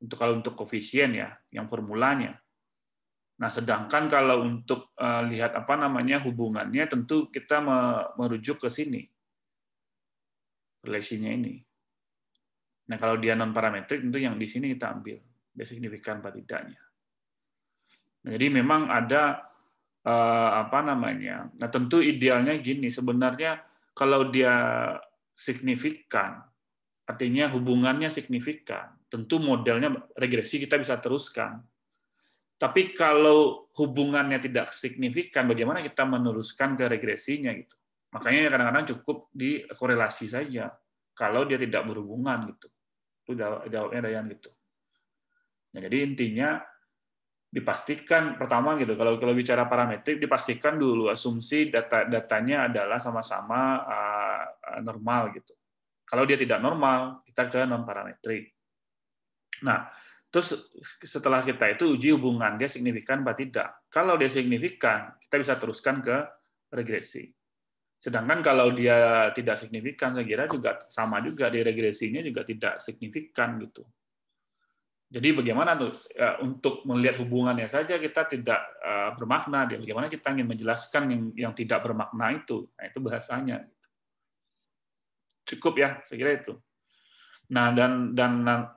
untuk kalau untuk koefisien ya yang formulanya nah sedangkan kalau untuk uh, lihat apa namanya hubungannya tentu kita merujuk ke sini relasinya ini nah kalau dia non parametrik tentu yang di sini kita ambil dia signifikan atau tidaknya nah, jadi memang ada uh, apa namanya nah tentu idealnya gini sebenarnya kalau dia signifikan Artinya hubungannya signifikan. Tentu modelnya regresi kita bisa teruskan. Tapi kalau hubungannya tidak signifikan, bagaimana kita meneruskan ke regresinya gitu? Makanya kadang-kadang cukup di korelasi saja. Kalau dia tidak berhubungan gitu. Itu jawabnya Dayan gitu. Nah, jadi intinya dipastikan pertama gitu kalau kalau bicara parametrik dipastikan dulu asumsi data datanya adalah sama-sama uh, normal gitu kalau dia tidak normal, kita ke non parametrik. Nah, terus setelah kita itu uji hubungan dia signifikan apa tidak. Kalau dia signifikan, kita bisa teruskan ke regresi. Sedangkan kalau dia tidak signifikan, saya kira juga sama juga di regresinya juga tidak signifikan gitu. Jadi bagaimana tuh ya, untuk melihat hubungannya saja kita tidak eh, bermakna. Bagaimana kita ingin menjelaskan yang yang tidak bermakna itu? Nah, itu bahasanya cukup ya saya kira itu nah dan dan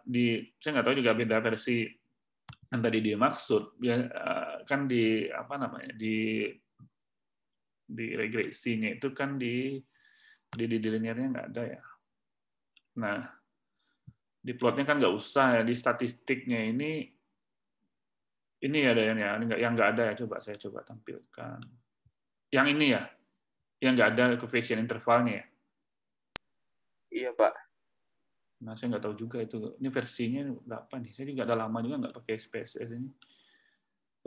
di saya nggak tahu juga beda versi yang tadi dimaksud ya eh, kan di apa namanya di di regresinya itu kan di di di, di linearnya nggak ada ya nah di plotnya kan nggak usah ya di statistiknya ini ini ada ya, yang yang nggak ada ya coba saya coba tampilkan yang ini ya yang nggak ada coefficient intervalnya ya. Iya Pak. Nah saya nggak tahu juga itu. Ini versinya berapa nih? Saya juga udah lama juga nggak pakai SPSS ini.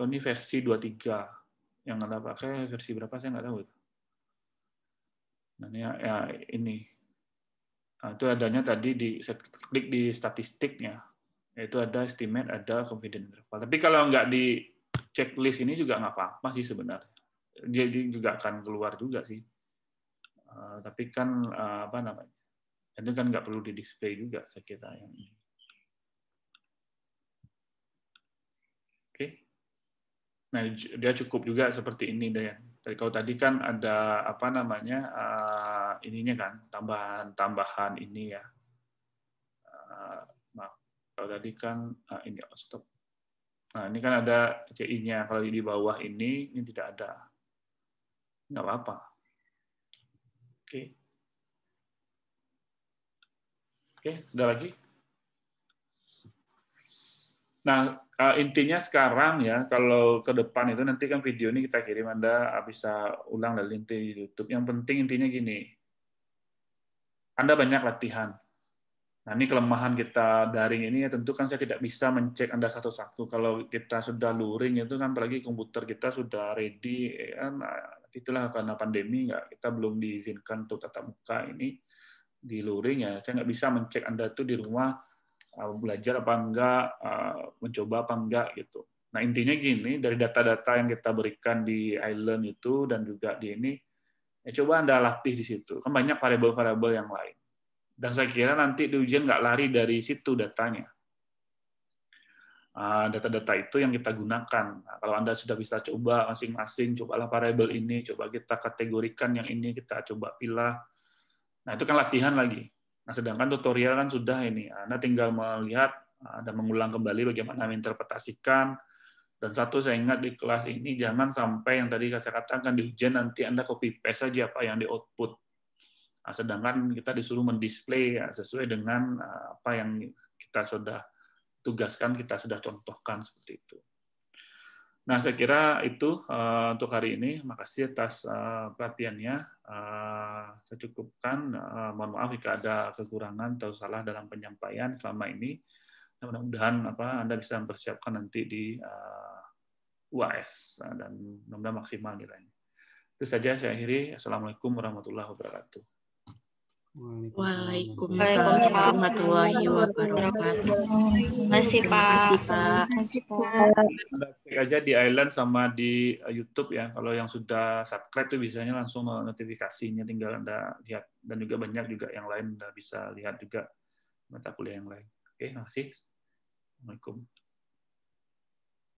Oh, ini versi 23. Yang nggak pakai versi berapa saya nggak tahu. Nah ini ya, ya, ini. Nah, itu adanya tadi di klik di statistiknya. Itu ada estimate, ada confidence interval. Tapi kalau nggak di checklist ini juga nggak apa-apa sih sebenarnya. Jadi juga akan keluar juga sih. Uh, tapi kan uh, apa namanya? itu kan nggak perlu di display juga saya kira yang ini. Oke. Nah, dia cukup juga seperti ini deh ya. kalau tadi kan ada apa namanya uh, ininya kan tambahan-tambahan ini ya. Uh, maaf, kalau tadi kan uh, ini oh, stop. Nah ini kan ada CI-nya kalau di bawah ini ini tidak ada, nggak apa-apa. Oke. Okay. Oke, udah lagi? Nah, eh, intinya sekarang ya, kalau ke depan itu nanti kan video ini kita kirim Anda bisa ulang dari inti di YouTube. Yang penting intinya gini, Anda banyak latihan. Nah, ini kelemahan kita daring ini ya tentu kan saya tidak bisa mencek Anda satu-satu. Kalau kita sudah luring itu kan apalagi komputer kita sudah ready, ya kan? nah, itulah karena pandemi nggak kita belum diizinkan untuk tatap muka ini di luring ya saya nggak bisa mencek anda tuh di rumah uh, belajar apa enggak uh, mencoba apa enggak gitu nah intinya gini dari data-data yang kita berikan di island itu dan juga di ini ya coba anda latih di situ kan banyak variabel-variabel yang lain dan saya kira nanti di ujian nggak lari dari situ datanya uh, data-data itu yang kita gunakan. Nah, kalau Anda sudah bisa coba masing-masing, cobalah variabel ini, coba kita kategorikan yang ini, kita coba pilih Nah, itu kan latihan lagi. Nah, sedangkan tutorial kan sudah ini, Anda tinggal melihat dan mengulang kembali bagaimana menginterpretasikan. Dan satu saya ingat di kelas ini, jangan sampai yang tadi saya katakan di ujian nanti Anda copy paste saja apa yang di output. Nah, sedangkan kita disuruh mendisplay ya, sesuai dengan eh, apa yang kita sudah tugaskan, kita sudah contohkan seperti itu. Nah, saya kira itu uh, untuk hari ini. Makasih atas uh, perhatiannya. Uh, saya cukupkan. Uh, mohon maaf jika ada kekurangan atau salah dalam penyampaian selama ini. Mudah-mudahan apa Anda bisa mempersiapkan nanti di uh, UAS dan mudah-mudahan maksimal nilainya. Itu saja saya akhiri. Assalamualaikum warahmatullahi wabarakatuh. Waalaikumsalam warahmatullahi wabarakatuh. Masih Pak. Masih Pak. Masih Pak. Cek aja di Island sama di eh, YouTube ya. Kalau yang sudah subscribe tuh biasanya langsung notifikasinya tinggal Anda lihat dan juga banyak juga yang lain Anda bisa lihat juga mata kuliah yang lain. Oke, makasih. waalaikumsalam